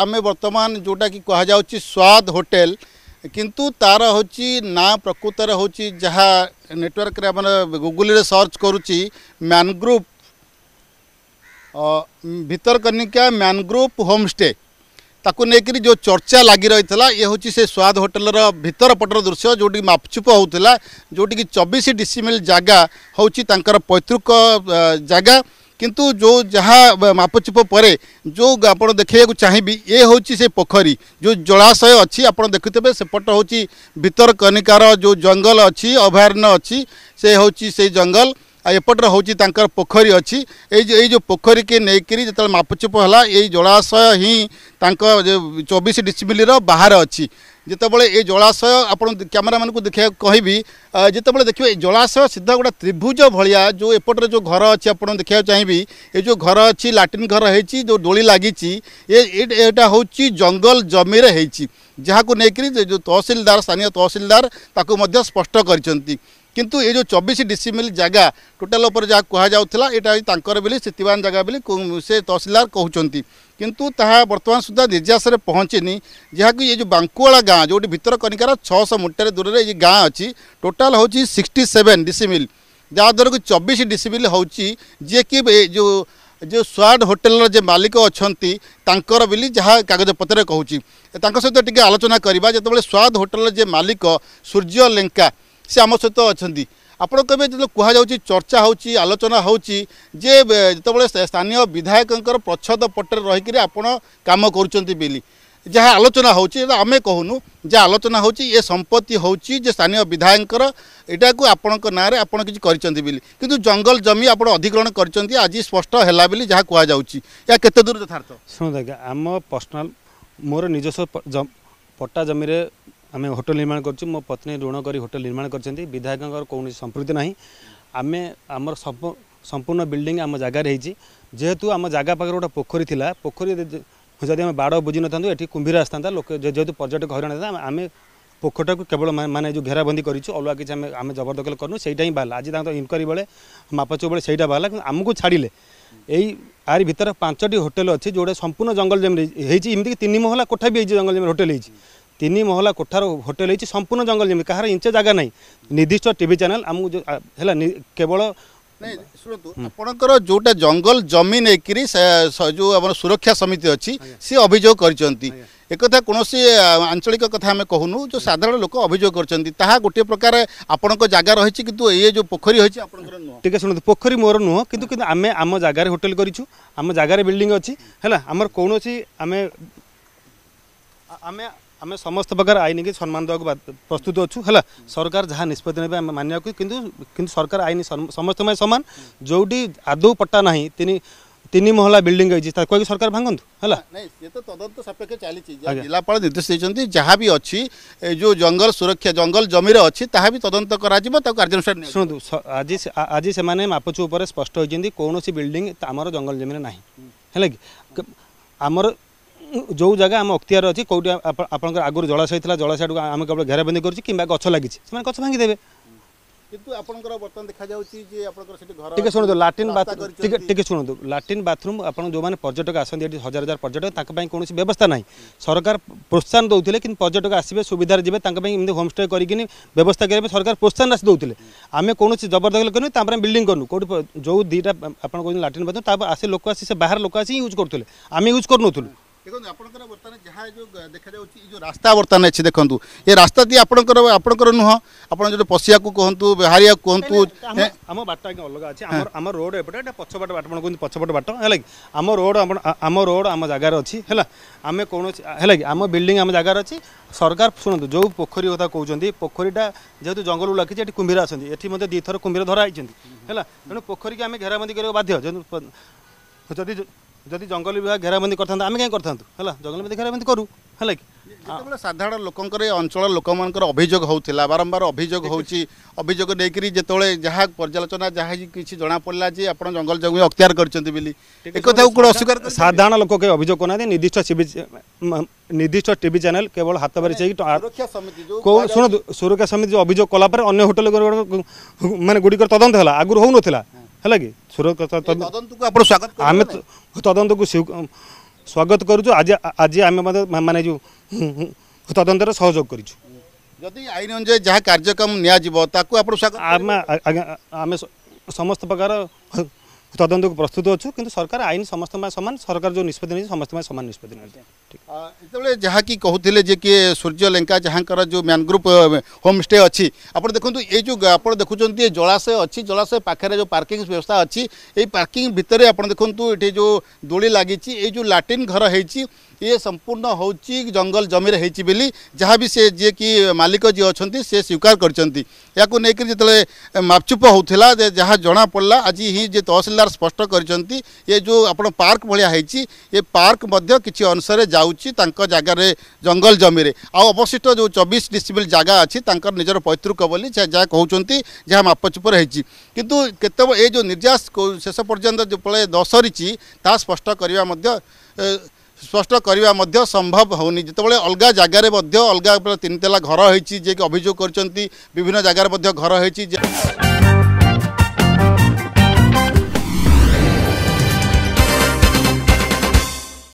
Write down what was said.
आम बर्तमान जोटा कि कहुच्छे स्वाद होटेल किंतु तार हूँ ना प्रकृत हूँ जहाँ नेटवर्क गुगुल सर्च करुच्ची मैनग्रुप भितरकनिका मैनग्रुप होमस्टे ताकू नहीं जो चर्चा लगी रही था ये हूँ से स्वाद होटेल भितर पटर दृश्य जोटी मपचुप होता जोटी चबीश डिसमिल जगह हूँ पैतृक जगह किंतु जो जहाँ मापचुप पर जो आप देखे चाहिए ये हूँ से पोखरी जो जलाशय अच्छी आप देखुए सेपट हूँ भितरकनिकार जो जंगल अच्छी अभयारण्य अच्छी से हूँ से जंगल एपटर हूँ पोखर अच्छी ये जो पोखर के लेकिन जो मपचुप है ये जलाशय चौबीस डिस्मिलर बाहर अच्छी जितेबले ये जलाशय आप क्यमेरा मान को देखा कह जितेबाला देखिए जलाशय सीधा गोटे त्रिभुज भाया जो एपटर जो घर अच्छे आप देखा चाहिए ये जो घर अच्छी लाट्रीन घर हो जो डोली लगी हूँ जंगल जमीर हो जहाँ को लेकिन तहसिलदार स्थानीय तहसिलदार ताकू स्पष्ट कर किंतु ये जो 24 डिसीमिल जगह टोटाल उपर जहाँ कहला यहाँ बोली स्थितवान जगह बोली से तहसीलदार कहते किंतु ता बर्तमान सुधा निर्जाशे पहुँचनी जहाँ कि ये जो बांकुआला गाँ जो भितरकनिकार छःश मीटर दूर से ये गाँ अच्छी टोटाल हूँ सिक्सटी सेवेन डिसीमिल जहाद्वारा कि चबीस डिसीमिल हूँ जी कि जो जो स्वाड होटेल जे मालिक अच्छा बोली जहाँ कागजपतर कहूँ सहित टी आलोचना करवा जो स्वाद होटेल जे मालिक सूर्य लेंका ସେ ଆମ ସହିତ ଅଛନ୍ତି ଆପଣ କେବେ ଯେତେବେଳେ କୁହାଯାଉଛି ଚର୍ଚ୍ଚା ହେଉଛି ଆଲୋଚନା ହେଉଛି ଯେ ଯେତେବେଳେ ସ୍ଥାନୀୟ ବିଧାୟକଙ୍କର ପ୍ରଚ୍ଛଦ ପଟରେ ରହିକରି ଆପଣ କାମ କରୁଛନ୍ତି ବୋଲି ଯାହା ଆଲୋଚନା ହେଉଛି ଏଇଟା ଆମେ କହୁନୁ ଯେ ଆଲୋଚନା ହେଉଛି ଏ ସମ୍ପତ୍ତି ହେଉଛି ଯେ ସ୍ଥାନୀୟ ବିଧାୟକଙ୍କର ଏଇଟାକୁ ଆପଣଙ୍କ ନାଁରେ ଆପଣ କିଛି କରିଛନ୍ତି ବୋଲି କିନ୍ତୁ ଜଙ୍ଗଲ ଜମି ଆପଣ ଅଧିଗ୍ରହଣ କରିଛନ୍ତି ଆଜି ସ୍ପଷ୍ଟ ହେଲା ବୋଲି ଯାହା କୁହାଯାଉଛି ଏହା କେତେ ଦୂର ଯଥାର୍ଥ ଶୁଣନ୍ତୁ ଆଜ୍ଞା ଆମ ପର୍ସନାଲ୍ ମୋର ନିଜସ୍ୱ ପଟା ଜମିରେ ଆମେ ହୋଟେଲ ନିର୍ମାଣ କରୁଛୁ ମୋ ପତ୍ନୀ ଋଣ କରି ହୋଟେଲ ନିର୍ମାଣ କରିଛନ୍ତି ବିଧାୟକଙ୍କର କୌଣସି ସମ୍ପୃକ୍ତି ନାହିଁ ଆମେ ଆମର ସମ୍ପୂର୍ଣ୍ଣ ବିଲ୍ଡିଂ ଆମ ଜାଗାରେ ହେଇଛି ଯେହେତୁ ଆମ ଜାଗା ପାଖରେ ଗୋଟେ ପୋଖରୀ ଥିଲା ପୋଖରୀ ଯଦି ଆମେ ବାଡ଼ ବୁଝିନଥାନ୍ତୁ ଏଠି କୁମ୍ଭୀର ଆସିଥାନ୍ତା ଲୋକ ଯେହେତୁ ପର୍ଯ୍ୟଟକ ହଇରାଣ ହେଇଥାନ୍ତା ଆମେ ପୋଖରୀଟାକୁ କେବଳ ମାନେ ଯେଉଁ ଘେରାବନ୍ଦୀ କରିଛୁ ଅଲଗା କିଛି ଆମେ ଆମେ ଜବରଦଖଲ କରୁନୁ ସେଇଟା ହିଁ ବାହାରିଲା ଆଜି ତାଙ୍କ ଇନକ୍ୱାରୀ ବେଳେ ମାପଚୁ ବେଳେ ସେଇଟା ବାହାରିଲା କିନ୍ତୁ ଆମକୁ ଛାଡ଼ିଲେ ଏଇ ଆରି ଭିତରେ ପାଞ୍ଚଟି ହୋଟେଲ ଅଛି ଯେଉଁଟା ସମ୍ପୂର୍ଣ୍ଣ ଜଙ୍ଗଲ ଜମି ହେଇଛି ଏମିତିକି ତିନି ମହଲା କୋଠା ବି ହେଇଛି ଜଙ୍ଗଲ ଜମି ହୋଟେଲ ହେଇଛି ତିନି ମହଲା କୋଠାର ହୋଟେଲ ହେଇଛି ସମ୍ପୂର୍ଣ୍ଣ ଜଙ୍ଗଲ ଯେମିତି କାହାର ଇଞ୍ଚେ ଜାଗା ନାହିଁ ନିର୍ଦ୍ଦିଷ୍ଟ ଟିଭି ଚ୍ୟାନେଲ ଆମକୁ ହେଲା କେବଳ ଶୁଣନ୍ତୁ ଆପଣଙ୍କର ଯେଉଁଟା ଜଙ୍ଗଲ ଜମି ନେଇକିରି ସେ ଯେଉଁ ଆମର ସୁରକ୍ଷା ସମିତି ଅଛି ସିଏ ଅଭିଯୋଗ କରିଛନ୍ତି ଏକଥା କୌଣସି ଆଞ୍ଚଳିକ କଥା ଆମେ କହୁନୁ ଯେଉଁ ସାଧାରଣ ଲୋକ ଅଭିଯୋଗ କରିଛନ୍ତି ତାହା ଗୋଟିଏ ପ୍ରକାର ଆପଣଙ୍କ ଜାଗା ରହିଛି କିନ୍ତୁ ଇଏ ଯେଉଁ ପୋଖରୀ ହୋଇଛି ଆପଣଙ୍କର ଟିକେ ଶୁଣନ୍ତୁ ପୋଖରୀ ମୋର ନୁହଁ କିନ୍ତୁ କିନ୍ତୁ ଆମେ ଆମ ଜାଗାରେ ହୋଟେଲ କରିଛୁ ଆମ ଜାଗାରେ ବିଲ୍ଡିଂ ଅଛି ହେଲା ଆମର କୌଣସି ଆମେ ଆମେ आम समस्त प्रकार आईन की सम्मान देवा प्रस्तुत अच्छू है सरकार जहाँ निष्पत्ति ने मानवाक कि सरकार आईन समस्त सामान जो भी आद पट्टा ना तीन महला बिल्डिंग कह सरकार भांगत तदंत सापेक्ष चली जिलापा निर्देश देते जहाँ भी अच्छी जो जंगल सुरक्षा जंगल जमीर अच्छी ताकि तदंत कर शुणु आज से मपचुप स्पष्ट होती कौन सी बिल्डिंग आम जंगल जमीन ना है कि आमर ଯେଉଁ ଜାଗା ଆମ ଅକ୍ତିଆର ଅଛି କେଉଁଠି ଆପଣଙ୍କର ଆଗରୁ ଜଳାଶୟ ଥିଲା ଜଳାଶୟକୁ ଆମେ କେବଳ ଘେରାବନ୍ଦୀ କରୁଛି କିମ୍ବା ଗଛ ଲାଗିଛି ସେମାନେ ଗଛ ଭାଙ୍ଗିଦେବେ କିନ୍ତୁ ଆପଣଙ୍କର ବର୍ତ୍ତମାନ ଦେଖାଯାଉଛି ଯେ ଆପଣଙ୍କର ସେଠି ଘର ଟିକେ ଶୁଣନ୍ତୁ ଲାଟ୍ରିନ୍ ଟିକେ ଟିକେ ଶୁଣନ୍ତୁ ଲାଟ୍ରିନ୍ ବାଥରୁମ୍ ଆପଣ ଯେଉଁମାନେ ପର୍ଯ୍ୟଟକ ଆସନ୍ତି ଏଠି ହଜାର ହଜାର ପର୍ଯ୍ୟଟକ ତାଙ୍କ ପାଇଁ କୌଣସି ବ୍ୟବସ୍ଥା ନାହିଁ ସରକାର ପ୍ରୋତ୍ସାହନ ଦେଉଥିଲେ କିନ୍ତୁ ପର୍ଯ୍ୟଟକ ଆସିବେ ସୁବିଧାରେ ଯିବେ ତାଙ୍କ ପାଇଁ ଏମିତି ହୋମଷ୍ଟେ କରିକିନି ବ୍ୟବସ୍ଥା କରିବା ପାଇଁ ସରକାର ପ୍ରୋତ୍ସାହନ ଆସି ଦେଉଥିଲେ ଆମେ କୌଣସି ଜବରଦଖଲ କରିନୁ ତାପରେ ବିଲ୍ଡିଂ କରୁନୁ କେଉଁଠି ଯେଉଁ ଦୁଇଟା ଆପଣ କହୁଛନ୍ତି ଲାଟ୍ରିନ୍ ବାଥରୁମ୍ ତାପରେ ଆସି ଲୋକ ଆସି ସେ ବାହାର ଲୋକ ଆସି ୟୁଜ୍ କରୁଥିଲେ ଆମେ ୟୁଜ୍ କରୁନଥିଲୁ দেখুন আপনার বর্তমানে যা যে দেখা যাচ্ছে এই যে রাস্তা বর্তমানে আছে দেখুন এ রাস্তা দিয়ে আপনার আপনার নুহ আপনার যেটা পশিয়া কুহতু বেহারিয়া কুহতু আম বাট আজ্ঞা অলগা আছে আমার আমার রোড এপটে এটা পছপট বাট আপনার কুহতু পছপট বাট হল কি আম রোড আম রোড আম জায়গার অছি হল আমি কোণী হল কি আম বিল্ডিং আম জায়গার অছি সরকার শুণতু যে পোখরী কথা কৌন পোখরীটা যেহেতু জঙ্গল লাগিছে এটি কুম্ভীর অনেক এটি মধ্যে দুইথর কুম্ভীর ধরা হয়েছেন হল তেমন পোখরীকে আমি ঘেরাবন্দি করবো বাধ্য যদি ଯଦି ଜଙ୍ଗଲ ବିଭାଗ ଘେରାବନ୍ଦୀ କରିଥାନ୍ତା ଆମେ କାହିଁ କରିଥାନ୍ତୁ ହେଲା ଜଙ୍ଗଲ ବିଭାଗ ଘେରାବନ୍ଦୀ କରୁ ହେଲା କି ଯେତେବେଳେ ସାଧାରଣ ଲୋକଙ୍କର ଏ ଅଞ୍ଚଳର ଲୋକମାନଙ୍କର ଅଭିଯୋଗ ହେଉଥିଲା ବାରମ୍ବାର ଅଭିଯୋଗ ହେଉଛି ଅଭିଯୋଗ ନେଇକରି ଯେତେବେଳେ ଯାହା ପର୍ଯ୍ୟାଲୋଚନା ଯାହା କିଛି ଜଣାପଡ଼ିଲା ଯେ ଆପଣ ଜଙ୍ଗଲ ଜଙ୍ଗଲ ଅକ୍ତିଆର କରିଛନ୍ତି ବୋଲି ଏକଥାକୁ କ'ଣ ଅସ୍ୱୀକାର ସାଧାରଣ ଲୋକ କେହି ଅଭିଯୋଗ କରୁନାହାନ୍ତି ନିର୍ଦ୍ଦିଷ୍ଟ ଟିଭି ନିର୍ଦ୍ଦିଷ୍ଟ ଟିଭି ଚ୍ୟାନେଲ କେବଳ ହାତ ବାରିଛେଇକି ଶୁଣନ୍ତୁ ସୁରକ୍ଷା ସମିତି ଅଭିଯୋଗ କଲା ପରେ ଅନ୍ୟ ହୋଟେଲ ମାନେ ଗୁଡ଼ିକର ତଦନ୍ତ ହେଲା ଆଗରୁ ହେଉନଥିଲା ହେଲା କି ଆମେ ତଦନ୍ତକୁ ସ୍ୱାଗତ କରୁଛୁ ଆଜି ଆଜି ଆମେ ମାନେ ଯେଉଁ ତଦନ୍ତରେ ସହଯୋଗ କରିଛୁ ଯଦି ଆଇନ ଅନୁଯାୟୀ ଯାହା କାର୍ଯ୍ୟକ୍ରମ ନିଆଯିବ ତାକୁ ଆପଣ ଆମେ ଆମେ ସମସ୍ତ ପ୍ରକାର তদন্তকে প্রস্তুত অছু কিন্তু সরকার আইন সমস্ত সমান সরকার যে নিষ্পতি নিয়েছে সমস্ত সমান নিষ্পতি নিয়েছে जहाँ कि कहते जे किए सूर्य लेंका जहाँ जो मैन ग्रुप होम स्टे अच्छी आप देखते ये जो आप देखुं जलाशय अच्छी जलाशय पाखे जो पार्किंग व्यवस्था अच्छी ये पार्किंग भितर आप देखते ये जो दोली लगी लाट्रीन घर हो ये संपूर्ण हूँ जंगल जमीर होली जहाँ भी सी जी कि मालिक जी अच्छा से स्वीकार करते मपचुप होता जहाँ जना पड़ा आज ही तहसीलदार स्पष्ट कर जो आप पार्क भाया ये पार्क किसी अनुसार जा যাচ্ছি তাঁর জায়গায় জঙ্গল জমিরে আবশিষ্ট যে চবিশ ডিসমিল জায়গা আছে তাঁর নিজের পৈতৃক বলে যা কুমার যা মাপচুপর হয়েছি কিন্তু কেতব এই যে নির্যাস শেষ পর্যন্ত যেপরে দশরিছি তা স্পষ্ট করা স্পষ্ট করা মধ্য সম্ভব হওনি যেতবে অলগা জায়গায় মধ্য অলগা তিনতলা ঘর হয়েছি যে অভিযোগ করছেন বিভিন্ন জায়গায় মধ্য ঘর হয়েছি